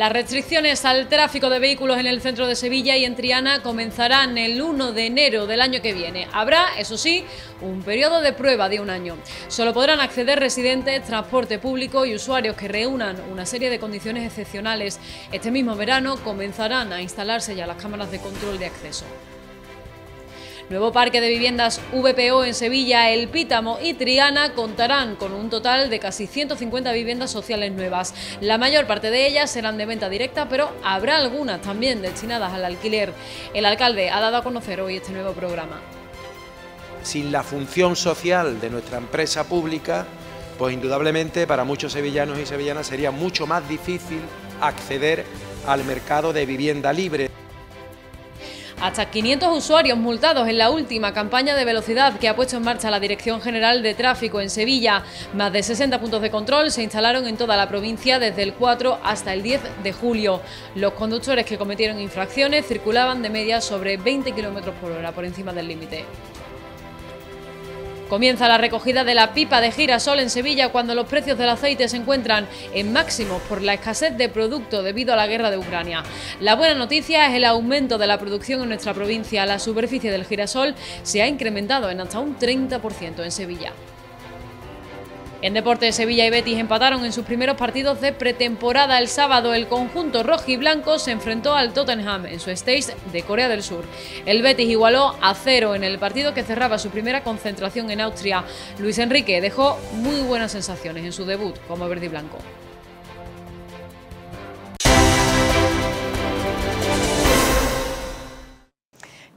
Las restricciones al tráfico de vehículos en el centro de Sevilla y en Triana comenzarán el 1 de enero del año que viene. Habrá, eso sí, un periodo de prueba de un año. Solo podrán acceder residentes, transporte público y usuarios que reúnan una serie de condiciones excepcionales. Este mismo verano comenzarán a instalarse ya las cámaras de control de acceso. Nuevo parque de viviendas VPO en Sevilla, El Pítamo y Triana contarán con un total de casi 150 viviendas sociales nuevas. La mayor parte de ellas serán de venta directa, pero habrá algunas también destinadas al alquiler. El alcalde ha dado a conocer hoy este nuevo programa. Sin la función social de nuestra empresa pública, pues indudablemente para muchos sevillanos y sevillanas sería mucho más difícil acceder al mercado de vivienda libre. Hasta 500 usuarios multados en la última campaña de velocidad que ha puesto en marcha la Dirección General de Tráfico en Sevilla. Más de 60 puntos de control se instalaron en toda la provincia desde el 4 hasta el 10 de julio. Los conductores que cometieron infracciones circulaban de media sobre 20 km por hora por encima del límite. Comienza la recogida de la pipa de girasol en Sevilla cuando los precios del aceite se encuentran en máximos por la escasez de producto debido a la guerra de Ucrania. La buena noticia es el aumento de la producción en nuestra provincia. La superficie del girasol se ha incrementado en hasta un 30% en Sevilla. En Deportes, Sevilla y Betis empataron en sus primeros partidos de pretemporada. El sábado, el conjunto rojiblanco se enfrentó al Tottenham en su stage de Corea del Sur. El Betis igualó a cero en el partido que cerraba su primera concentración en Austria. Luis Enrique dejó muy buenas sensaciones en su debut como verde y blanco.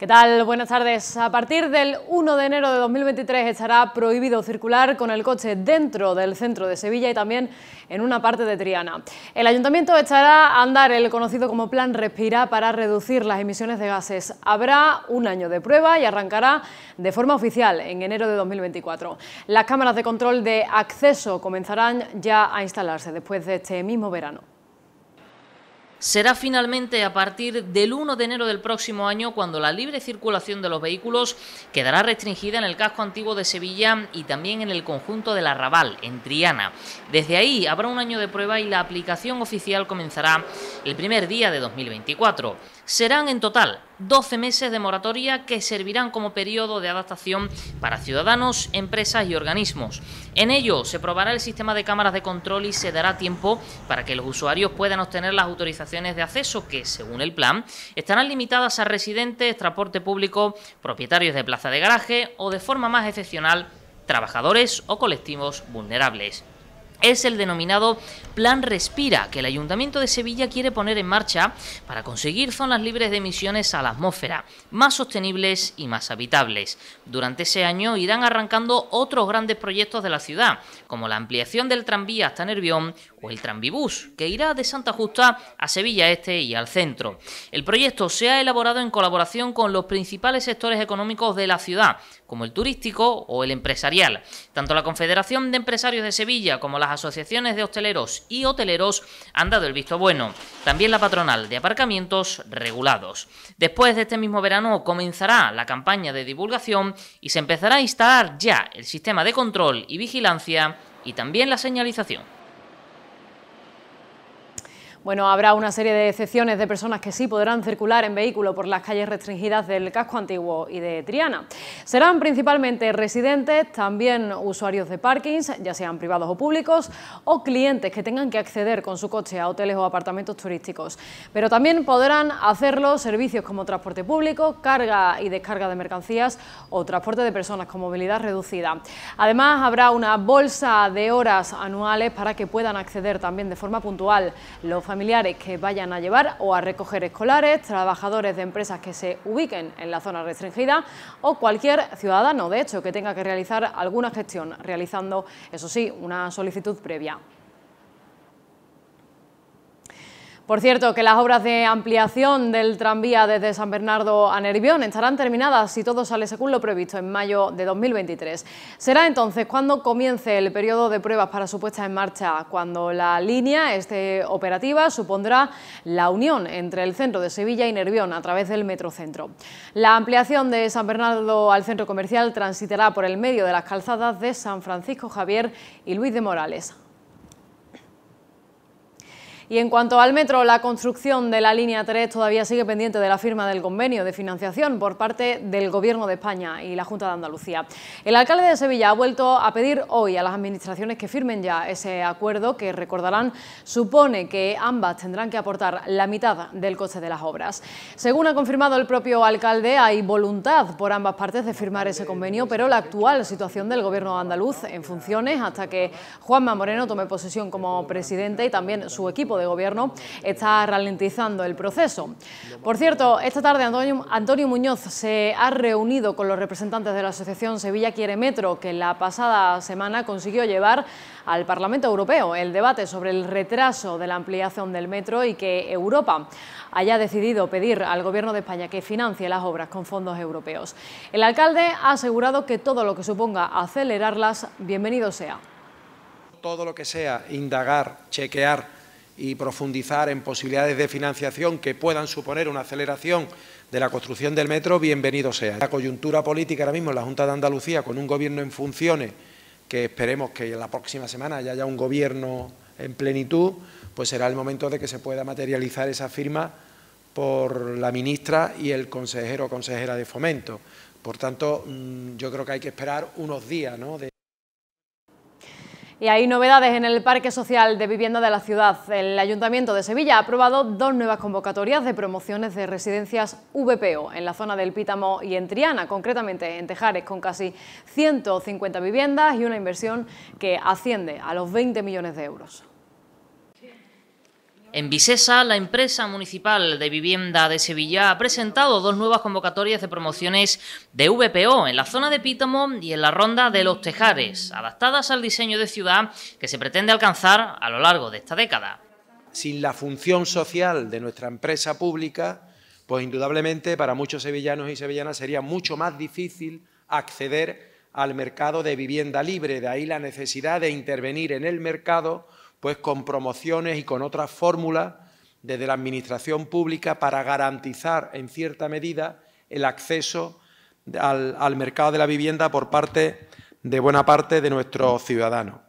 ¿Qué tal? Buenas tardes. A partir del 1 de enero de 2023 estará prohibido circular con el coche dentro del centro de Sevilla y también en una parte de Triana. El ayuntamiento estará a andar el conocido como Plan Respira para reducir las emisiones de gases. Habrá un año de prueba y arrancará de forma oficial en enero de 2024. Las cámaras de control de acceso comenzarán ya a instalarse después de este mismo verano. Será finalmente a partir del 1 de enero del próximo año cuando la libre circulación de los vehículos quedará restringida en el casco antiguo de Sevilla y también en el conjunto del Arrabal, en Triana. Desde ahí habrá un año de prueba y la aplicación oficial comenzará el primer día de 2024. Serán en total 12 meses de moratoria que servirán como periodo de adaptación para ciudadanos, empresas y organismos. En ello se probará el sistema de cámaras de control y se dará tiempo para que los usuarios puedan obtener las autorizaciones de acceso que, según el plan, estarán limitadas a residentes, transporte público, propietarios de plaza de garaje o, de forma más excepcional, trabajadores o colectivos vulnerables es el denominado Plan Respira, que el Ayuntamiento de Sevilla quiere poner en marcha para conseguir zonas libres de emisiones a la atmósfera, más sostenibles y más habitables. Durante ese año irán arrancando otros grandes proyectos de la ciudad, como la ampliación del tranvía hasta Nervión o el tranvibús, que irá de Santa Justa a Sevilla Este y al centro. El proyecto se ha elaborado en colaboración con los principales sectores económicos de la ciudad, como el turístico o el empresarial. Tanto la Confederación de Empresarios de Sevilla como las asociaciones de hosteleros y hoteleros han dado el visto bueno, también la patronal de aparcamientos regulados. Después de este mismo verano comenzará la campaña de divulgación y se empezará a instalar ya el sistema de control y vigilancia y también la señalización. Bueno, habrá una serie de excepciones de personas que sí podrán circular en vehículo por las calles restringidas del casco antiguo y de Triana. Serán principalmente residentes, también usuarios de parkings, ya sean privados o públicos, o clientes que tengan que acceder con su coche a hoteles o apartamentos turísticos. Pero también podrán hacerlo servicios como transporte público, carga y descarga de mercancías o transporte de personas con movilidad reducida. Además, habrá una bolsa de horas anuales para que puedan acceder también de forma puntual los familiares que vayan a llevar o a recoger escolares, trabajadores de empresas que se ubiquen en la zona restringida o cualquier ciudadano, de hecho, que tenga que realizar alguna gestión, realizando, eso sí, una solicitud previa. Por cierto, que las obras de ampliación del tranvía desde San Bernardo a Nervión estarán terminadas, si todo sale según lo previsto, en mayo de 2023. Será entonces cuando comience el periodo de pruebas para su puesta en marcha, cuando la línea esté operativa, supondrá la unión entre el centro de Sevilla y Nervión a través del Metrocentro. La ampliación de San Bernardo al centro comercial transitará por el medio de las calzadas de San Francisco Javier y Luis de Morales. Y en cuanto al metro, la construcción de la línea 3 todavía sigue pendiente de la firma del convenio de financiación por parte del Gobierno de España y la Junta de Andalucía. El alcalde de Sevilla ha vuelto a pedir hoy a las administraciones que firmen ya ese acuerdo que, recordarán, supone que ambas tendrán que aportar la mitad del coste de las obras. Según ha confirmado el propio alcalde, hay voluntad por ambas partes de firmar ese convenio, pero la actual situación del Gobierno andaluz en funciones hasta que Juanma Moreno tome posesión como presidente y también su equipo de gobierno está ralentizando el proceso. Por cierto, esta tarde Antonio, Antonio Muñoz se ha reunido con los representantes de la Asociación Sevilla Quiere Metro, que la pasada semana consiguió llevar al Parlamento Europeo el debate sobre el retraso de la ampliación del metro y que Europa haya decidido pedir al Gobierno de España que financie las obras con fondos europeos. El alcalde ha asegurado que todo lo que suponga acelerarlas, bienvenido sea. Todo lo que sea indagar, chequear, y profundizar en posibilidades de financiación que puedan suponer una aceleración de la construcción del metro, bienvenido sea. La coyuntura política ahora mismo en la Junta de Andalucía, con un gobierno en funciones, que esperemos que en la próxima semana ya haya un gobierno en plenitud, pues será el momento de que se pueda materializar esa firma por la ministra y el consejero o consejera de fomento. Por tanto, mm, yo creo que hay que esperar unos días ¿no? Y hay novedades en el Parque Social de Vivienda de la ciudad. El Ayuntamiento de Sevilla ha aprobado dos nuevas convocatorias de promociones de residencias VPO en la zona del Pítamo y en Triana, concretamente en Tejares, con casi 150 viviendas y una inversión que asciende a los 20 millones de euros. En Visesa, la empresa municipal de vivienda de Sevilla ha presentado dos nuevas convocatorias de promociones de VPO en la zona de Pítamo y en la ronda de Los Tejares, adaptadas al diseño de ciudad que se pretende alcanzar a lo largo de esta década. Sin la función social de nuestra empresa pública, pues indudablemente para muchos sevillanos y sevillanas sería mucho más difícil acceder al mercado de vivienda libre, de ahí la necesidad de intervenir en el mercado pues con promociones y con otras fórmulas desde la administración pública para garantizar en cierta medida el acceso al, al mercado de la vivienda por parte de buena parte de nuestros ciudadanos.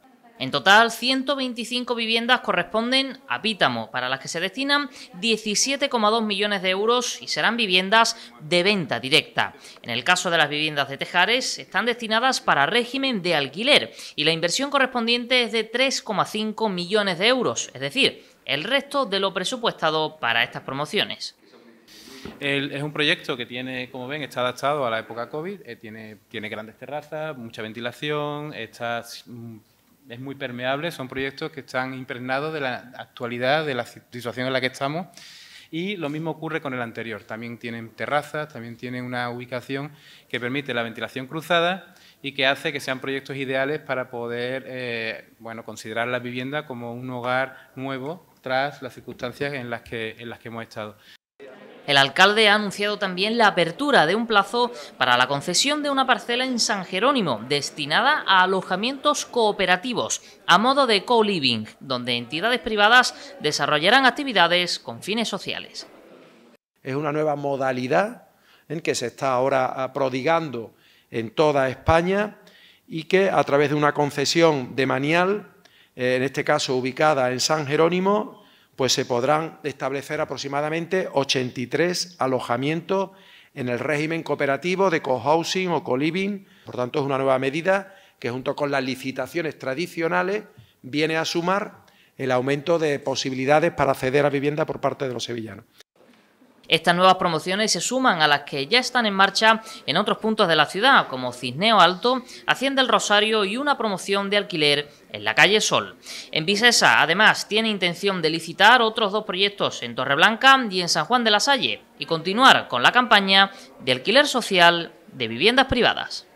En total, 125 viviendas corresponden a Pítamo, para las que se destinan 17,2 millones de euros y serán viviendas de venta directa. En el caso de las viviendas de Tejares, están destinadas para régimen de alquiler y la inversión correspondiente es de 3,5 millones de euros, es decir, el resto de lo presupuestado para estas promociones. es un proyecto que tiene, como ven, está adaptado a la época COVID, eh, tiene grandes terrazas, mucha ventilación, está mm, es muy permeable, son proyectos que están impregnados de la actualidad, de la situación en la que estamos. Y lo mismo ocurre con el anterior. También tienen terrazas, también tienen una ubicación que permite la ventilación cruzada y que hace que sean proyectos ideales para poder eh, bueno, considerar la vivienda como un hogar nuevo tras las circunstancias en en las que hemos estado. El alcalde ha anunciado también la apertura de un plazo para la concesión de una parcela en San Jerónimo destinada a alojamientos cooperativos a modo de co-living, donde entidades privadas desarrollarán actividades con fines sociales. Es una nueva modalidad en que se está ahora ah, prodigando en toda España y que a través de una concesión de manial... Eh, en este caso ubicada en San Jerónimo, pues se podrán establecer aproximadamente 83 alojamientos en el régimen cooperativo de cohousing o co-living. Por tanto, es una nueva medida que junto con las licitaciones tradicionales viene a sumar el aumento de posibilidades para acceder a vivienda por parte de los sevillanos. Estas nuevas promociones se suman a las que ya están en marcha en otros puntos de la ciudad, como Cisneo Alto, Hacienda el Rosario y una promoción de alquiler en la calle Sol. En Vicesa, además, tiene intención de licitar otros dos proyectos en Torreblanca y en San Juan de la Salle y continuar con la campaña de alquiler social de viviendas privadas.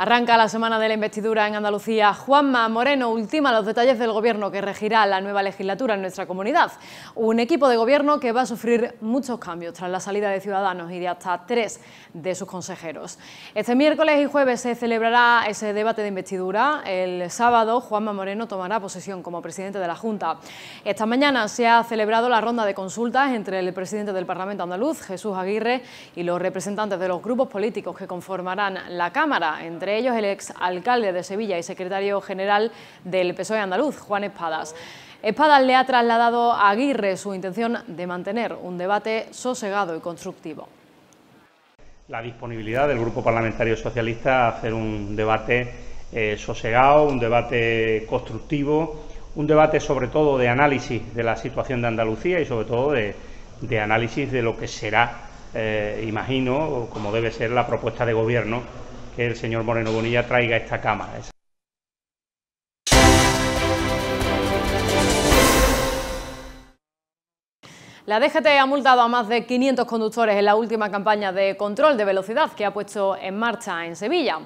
Arranca la semana de la investidura en Andalucía. Juanma Moreno ultima los detalles del gobierno que regirá la nueva legislatura en nuestra comunidad. Un equipo de gobierno que va a sufrir muchos cambios tras la salida de Ciudadanos y de hasta tres de sus consejeros. Este miércoles y jueves se celebrará ese debate de investidura. El sábado Juanma Moreno tomará posesión como presidente de la Junta. Esta mañana se ha celebrado la ronda de consultas entre el presidente del Parlamento andaluz, Jesús Aguirre, y los representantes de los grupos políticos que conformarán la Cámara, entre entre ellos el ex alcalde de Sevilla y secretario general del PSOE andaluz, Juan Espadas. Espadas le ha trasladado a Aguirre su intención de mantener un debate sosegado y constructivo. La disponibilidad del Grupo Parlamentario Socialista a hacer un debate eh, sosegado, un debate constructivo, un debate sobre todo de análisis de la situación de Andalucía y sobre todo de, análisis de lo que será, eh, imagino, como debe ser la propuesta de gobierno que el señor Moreno Bonilla traiga esta Cámara. La DGT ha multado a más de 500 conductores en la última campaña de control de velocidad que ha puesto en marcha en Sevilla.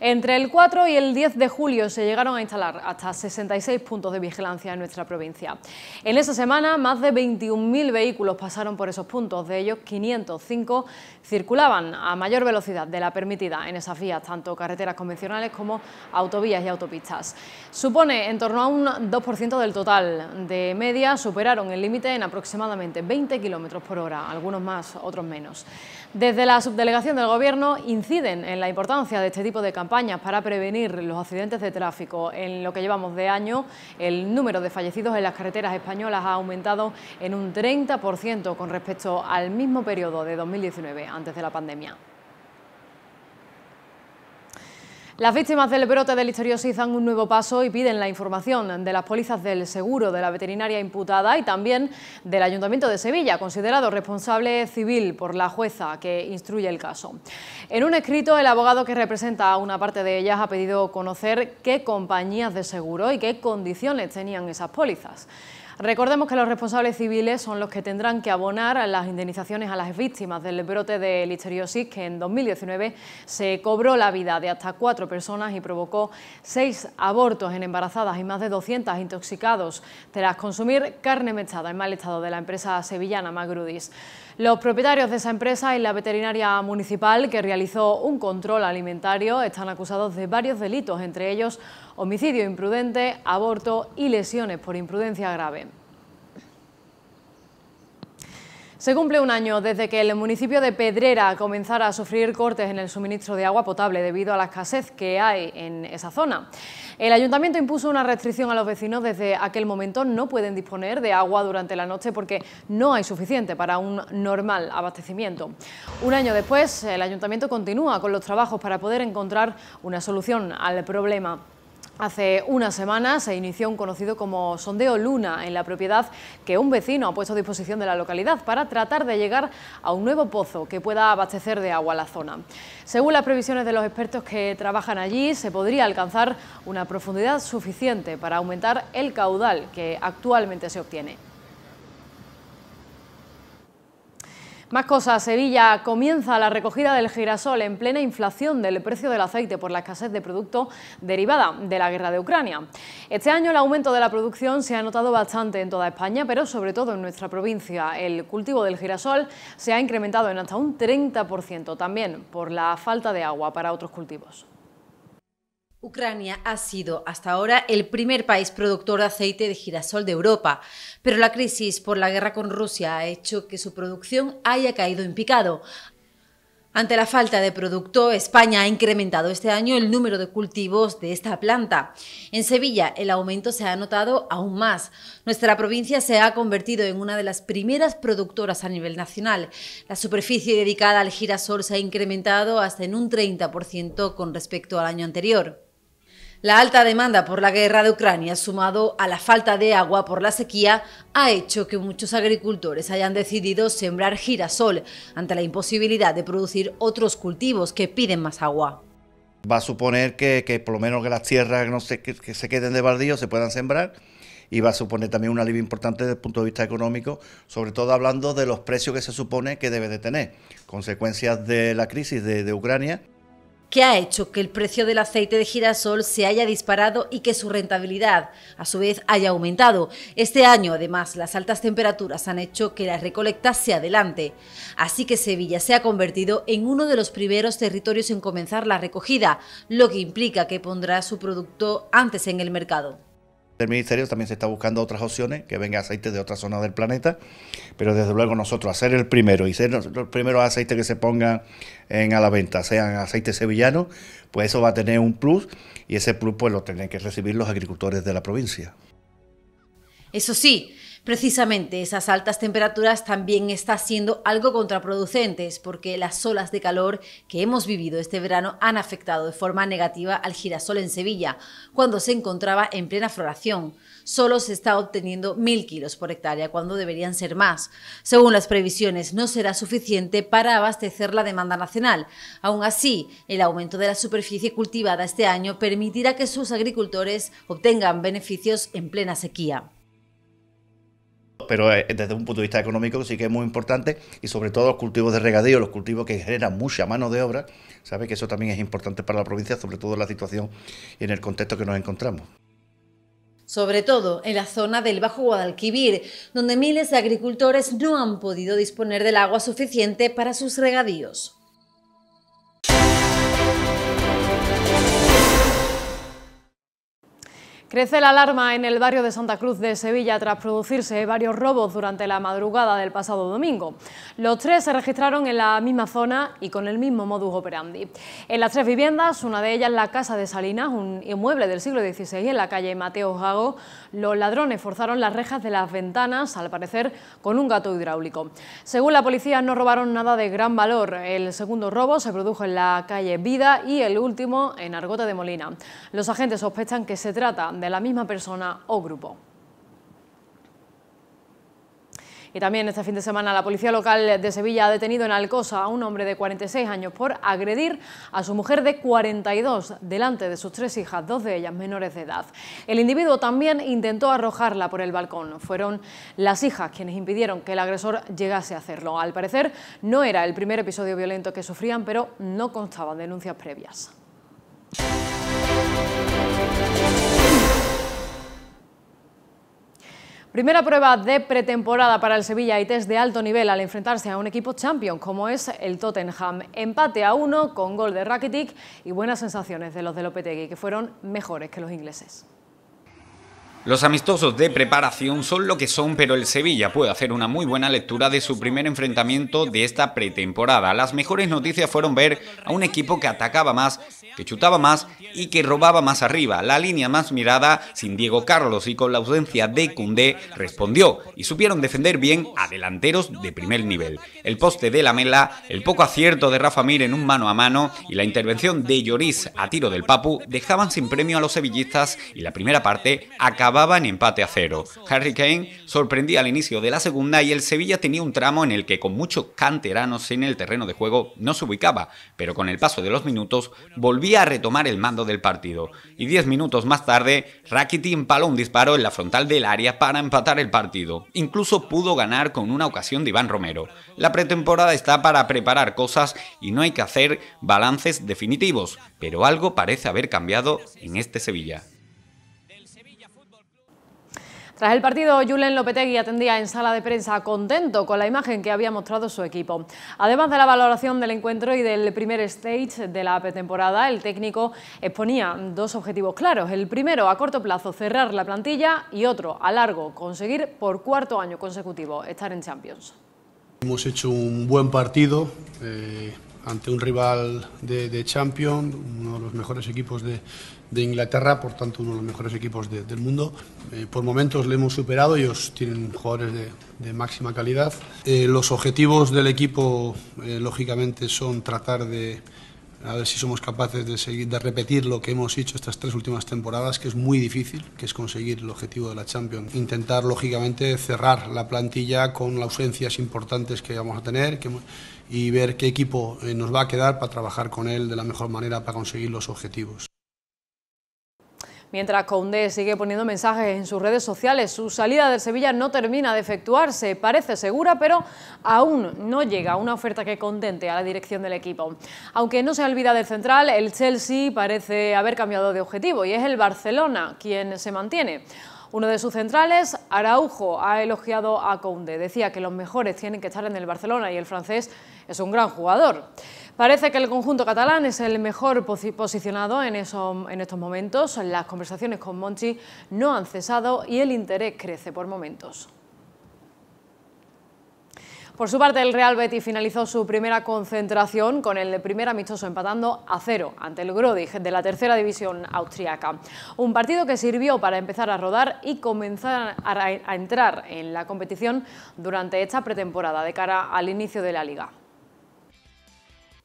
Entre el 4 y el 10 de julio se llegaron a instalar hasta 66 puntos de vigilancia en nuestra provincia. En esa semana, más de 21.000 vehículos pasaron por esos puntos, de ellos 505 circulaban a mayor velocidad de la permitida en esas vías, tanto carreteras convencionales como autovías y autopistas. Supone en torno a un 2% del total de media, superaron el límite en aproximadamente 20 kilómetros por hora, algunos más, otros menos. Desde la subdelegación del Gobierno inciden en la importancia de este tipo de campañas para prevenir los accidentes de tráfico. En lo que llevamos de año, el número de fallecidos en las carreteras españolas ha aumentado en un 30% con respecto al mismo periodo de 2019, antes de la pandemia. Las víctimas del brote de listeriosis dan un nuevo paso y piden la información de las pólizas del seguro de la veterinaria imputada y también del Ayuntamiento de Sevilla, considerado responsable civil por la jueza que instruye el caso. En un escrito, el abogado que representa a una parte de ellas ha pedido conocer qué compañías de seguro y qué condiciones tenían esas pólizas. Recordemos que los responsables civiles son los que tendrán que abonar las indemnizaciones a las víctimas del brote de listeriosis que en 2019 se cobró la vida de hasta cuatro personas y provocó seis abortos en embarazadas y más de 200 intoxicados tras consumir carne mechada en mal estado de la empresa sevillana Magrudis. Los propietarios de esa empresa y la veterinaria municipal que realizó un control alimentario están acusados de varios delitos, entre ellos homicidio imprudente, aborto y lesiones por imprudencia grave. Se cumple un año desde que el municipio de Pedrera comenzara a sufrir cortes en el suministro de agua potable debido a la escasez que hay en esa zona. El ayuntamiento impuso una restricción a los vecinos desde aquel momento, no pueden disponer de agua durante la noche porque no hay suficiente para un normal abastecimiento. Un año después, el ayuntamiento continúa con los trabajos para poder encontrar una solución al problema. Hace una semana se inició un conocido como sondeo Luna en la propiedad que un vecino ha puesto a disposición de la localidad para tratar de llegar a un nuevo pozo que pueda abastecer de agua la zona. Según las previsiones de los expertos que trabajan allí, se podría alcanzar una profundidad suficiente para aumentar el caudal que actualmente se obtiene. Más cosas, Sevilla comienza la recogida del girasol en plena inflación del precio del aceite por la escasez de producto derivada de la guerra de Ucrania. Este año el aumento de la producción se ha notado bastante en toda España, pero sobre todo en nuestra provincia. El cultivo del girasol se ha incrementado en hasta un 30%, también por la falta de agua para otros cultivos. Ucrania ha sido hasta ahora el primer país productor de aceite de girasol de Europa, pero la crisis por la guerra con Rusia ha hecho que su producción haya caído en picado. Ante la falta de producto, España ha incrementado este año el número de cultivos de esta planta. En Sevilla, el aumento se ha notado aún más. Nuestra provincia se ha convertido en una de las primeras productoras a nivel nacional. La superficie dedicada al girasol se ha incrementado hasta en un 30% con respecto al año anterior. La alta demanda por la guerra de Ucrania, sumado a la falta de agua por la sequía, ha hecho que muchos agricultores hayan decidido sembrar girasol ante la imposibilidad de producir otros cultivos que piden más agua. Va a suponer que, por lo menos que las tierras no se, que, se queden de baldío se puedan sembrar y va a suponer también un alivio importante desde el punto de vista económico, sobre todo hablando de los precios que se supone que debe de tener, consecuencias de la crisis de Ucrania que ha hecho que el precio del aceite de girasol se haya disparado y que su rentabilidad, a su vez, haya aumentado. Este año, además, las altas temperaturas han hecho que la recolecta se adelante. Así que Sevilla se ha convertido en uno de los primeros territorios en comenzar la recogida, lo que implica que pondrá su producto antes en el mercado. El Ministerio también se está buscando otras opciones, que venga aceite de otras zonas del planeta, pero desde luego nosotros hacer el primero y ser los primeros aceites que se pongan en a la venta, sean aceites sevillanos, pues eso va a tener un plus y ese plus pues lo tienen que recibir los agricultores de la provincia. Eso sí, Precisamente esas altas temperaturas también están siendo algo contraproducentes porque las olas de calor que hemos vivido este verano han afectado de forma negativa al girasol en Sevilla, cuando se encontraba en plena floración. Solo se está obteniendo mil kilos por hectárea, cuando deberían ser más. Según las previsiones, no será suficiente para abastecer la demanda nacional. Aún así, el aumento de la superficie cultivada este año permitirá que sus agricultores obtengan beneficios en plena sequía pero eh, desde un punto de vista económico sí que es muy importante y sobre todo los cultivos de regadío, los cultivos que generan mucha mano de obra, sabe que eso también es importante para la provincia, sobre todo en la situación y en el contexto que nos encontramos sobre todo en la zona del Bajo Guadalquivir, donde miles de agricultores no han podido disponer del agua suficiente para sus regadíos. Crece la alarma en el barrio de Santa Cruz de Sevilla tras producirse varios robos durante la madrugada del pasado domingo. Los tres se registraron en la misma zona y con el mismo modus operandi. En las tres viviendas, una de ellas la Casa de Salinas, un inmueble del siglo XVI en la calle Mateo Jago, los ladrones forzaron las rejas de las ventanas, al parecer con un gato hidráulico. Según la policía, no robaron nada de gran valor. El segundo robo se produjo en la calle Vida y el último en Argota de Molina. Los agentes sospechan que se trata de la misma persona o grupo. Y también este fin de semana la policía local de Sevilla ha detenido en Alcosa a un hombre de 46 años por agredir a su mujer de 42 delante de sus tres hijas, dos de ellas menores de edad. El individuo también intentó arrojarla por el balcón. Fueron las hijas quienes impidieron que el agresor llegase a hacerlo. Al parecer no era el primer episodio violento que sufrían, pero no constaban denuncias previas. Primera prueba de pretemporada para el Sevilla y test de alto nivel al enfrentarse a un equipo champion como es el Tottenham. Empate a uno con gol de Rakitic y buenas sensaciones de los de Lopetegui, que fueron mejores que los ingleses. Los amistosos de preparación son lo que son, pero el Sevilla puede hacer una muy buena lectura de su primer enfrentamiento de esta pretemporada. Las mejores noticias fueron ver a un equipo que atacaba más que chutaba más y que robaba más arriba. La línea más mirada sin Diego Carlos y con la ausencia de Cundé respondió y supieron defender bien a delanteros de primer nivel. El poste de Lamela, el poco acierto de Rafa Mir en un mano a mano y la intervención de Lloris a tiro del Papu dejaban sin premio a los sevillistas y la primera parte acababa en empate a cero. Harry Kane sorprendía al inicio de la segunda y el Sevilla tenía un tramo en el que con muchos canteranos en el terreno de juego no se ubicaba, pero con el paso de los minutos volvía a retomar el mando del partido. Y 10 minutos más tarde, Rackity empaló un disparo en la frontal del área para empatar el partido. Incluso pudo ganar con una ocasión de Iván Romero. La pretemporada está para preparar cosas y no hay que hacer balances definitivos, pero algo parece haber cambiado en este Sevilla. Tras el partido, Julen Lopetegui atendía en sala de prensa contento con la imagen que había mostrado su equipo. Además de la valoración del encuentro y del primer stage de la pretemporada, el técnico exponía dos objetivos claros. El primero, a corto plazo, cerrar la plantilla y otro, a largo, conseguir por cuarto año consecutivo estar en Champions. Hemos hecho un buen partido eh, ante un rival de, de Champions, uno de los mejores equipos de, de Inglaterra, por tanto uno de los mejores equipos del mundo. Eh, por momentos le hemos superado, ellos tienen jugadores de, máxima calidad. Eh, los objetivos del equipo, eh, lógicamente, son tratar de a ver si somos capaces de, seguir, de repetir lo que hemos hecho estas tres últimas temporadas, que es muy difícil, que es conseguir el objetivo de la Champions. Intentar, lógicamente, cerrar la plantilla con las ausencias importantes que vamos a tener y ver qué equipo nos va a quedar para trabajar con él de la mejor manera para conseguir los objetivos. Mientras Conde sigue poniendo mensajes en sus redes sociales, su salida del Sevilla no termina de efectuarse, parece segura, pero aún no llega una oferta que contente a la dirección del equipo. Aunque no se olvida del central, el Chelsea parece haber cambiado de objetivo y es el Barcelona quien se mantiene. Uno de sus centrales, Araujo, ha elogiado a Conde. Decía que los mejores tienen que estar en el Barcelona y el francés es un gran jugador. Parece que el conjunto catalán es el mejor posicionado en, en estos momentos. Las conversaciones con Monchi no han cesado y el interés crece por momentos. Por su parte, el Real Betis finalizó su primera concentración con el primer amistoso empatando a cero ante el Grodig de la tercera división austriaca. Un partido que sirvió para empezar a rodar y comenzar a entrar en la competición durante esta pretemporada de cara al inicio de la liga.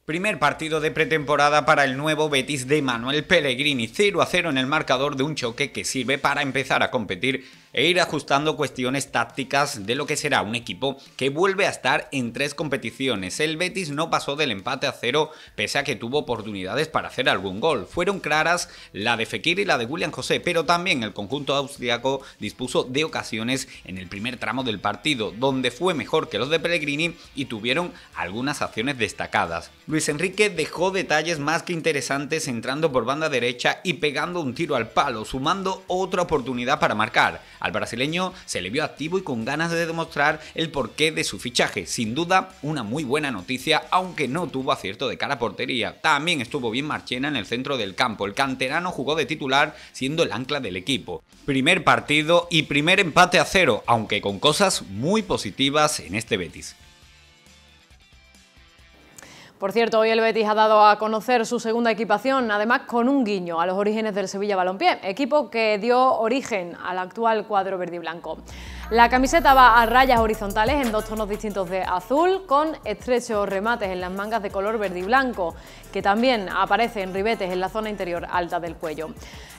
Primer partido de pretemporada para el nuevo Betis de Manuel Pellegrini, 0 a 0 en el marcador de un choque que sirve para empezar a competir e ir ajustando cuestiones tácticas de lo que será un equipo que vuelve a estar en tres competiciones. El Betis no pasó del empate a cero pese a que tuvo oportunidades para hacer algún gol. Fueron claras la de Fekir y la de William José, pero también el conjunto austriaco dispuso de ocasiones en el primer tramo del partido, donde fue mejor que los de Pellegrini y tuvieron algunas acciones destacadas. Luis Enrique dejó detalles más que interesantes entrando por banda derecha y pegando un tiro al palo, sumando otra oportunidad para marcar. Al brasileño se le vio activo y con ganas de demostrar el porqué de su fichaje. Sin duda, una muy buena noticia, aunque no tuvo acierto de cara a portería. También estuvo bien Marchena en el centro del campo. El canterano jugó de titular, siendo el ancla del equipo. Primer partido y primer empate a cero, aunque con cosas muy positivas en este Betis. Por cierto, hoy el Betis ha dado a conocer su segunda equipación, además con un guiño a los orígenes del Sevilla Balompié, equipo que dio origen al actual cuadro verde y blanco. La camiseta va a rayas horizontales en dos tonos distintos de azul, con estrechos remates en las mangas de color verde y blanco, que también aparece en ribetes en la zona interior alta del cuello.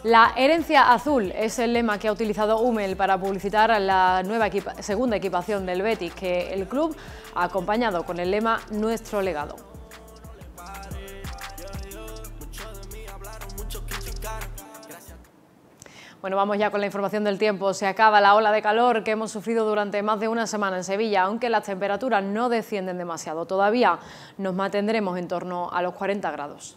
La herencia azul es el lema que ha utilizado Hummel para publicitar la nueva segunda equipación del Betis, que el club ha acompañado con el lema Nuestro legado. Bueno, vamos ya con la información del tiempo. Se acaba la ola de calor que hemos sufrido durante más de una semana en Sevilla, aunque las temperaturas no descienden demasiado. Todavía nos mantendremos en torno a los 40 grados.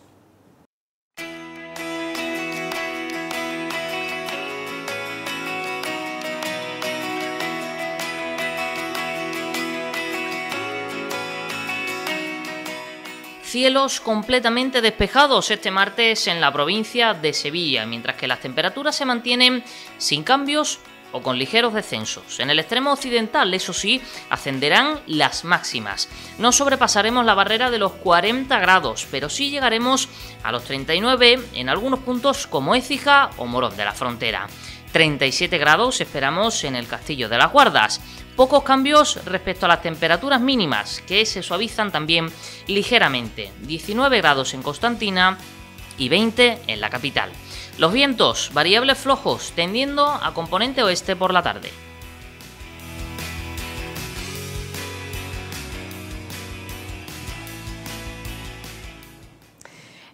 Cielos completamente despejados este martes en la provincia de Sevilla, mientras que las temperaturas se mantienen sin cambios o con ligeros descensos. En el extremo occidental, eso sí, ascenderán las máximas. No sobrepasaremos la barrera de los 40 grados, pero sí llegaremos a los 39 en algunos puntos como Écija o Morón de la Frontera. 37 grados esperamos en el Castillo de las Guardas, Pocos cambios respecto a las temperaturas mínimas, que se suavizan también ligeramente, 19 grados en Constantina y 20 en la capital. Los vientos variables flojos, tendiendo a componente oeste por la tarde.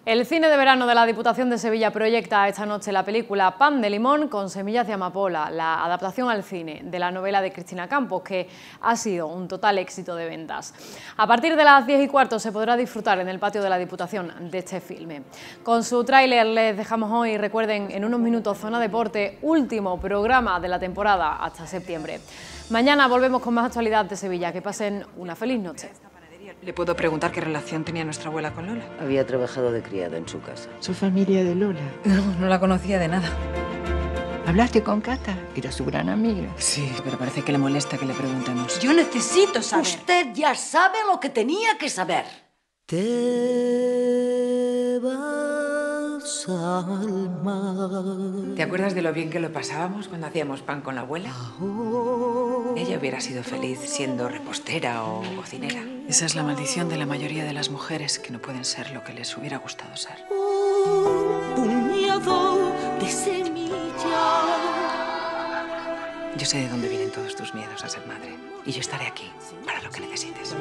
El cine de verano de la Diputación de Sevilla proyecta esta noche la película Pan de Limón con semillas de amapola, la adaptación al cine de la novela de Cristina Campos, que ha sido un total éxito de ventas. A partir de las 10 y cuarto se podrá disfrutar en el patio de la Diputación de este filme. Con su tráiler les dejamos hoy, recuerden, en unos minutos Zona Deporte, último programa de la temporada hasta septiembre. Mañana volvemos con más actualidad de Sevilla. Que pasen una feliz noche. ¿Le puedo preguntar qué relación tenía nuestra abuela con Lola? Había trabajado de criada en su casa. ¿Su familia de Lola? No, no la conocía de nada. ¿Hablaste con Cata? Era su gran amiga. Sí, pero parece que le molesta que le preguntemos. Yo necesito saber. Usted ya sabe lo que tenía que saber. Te vas ¿Te acuerdas de lo bien que lo pasábamos cuando hacíamos pan con la abuela? Ella hubiera sido feliz siendo repostera o cocinera. Esa es la maldición de la mayoría de las mujeres que no pueden ser lo que les hubiera gustado ser. Un miedo de semilla. Yo sé de dónde vienen todos tus miedos a ser madre. Y yo estaré aquí para lo que necesites.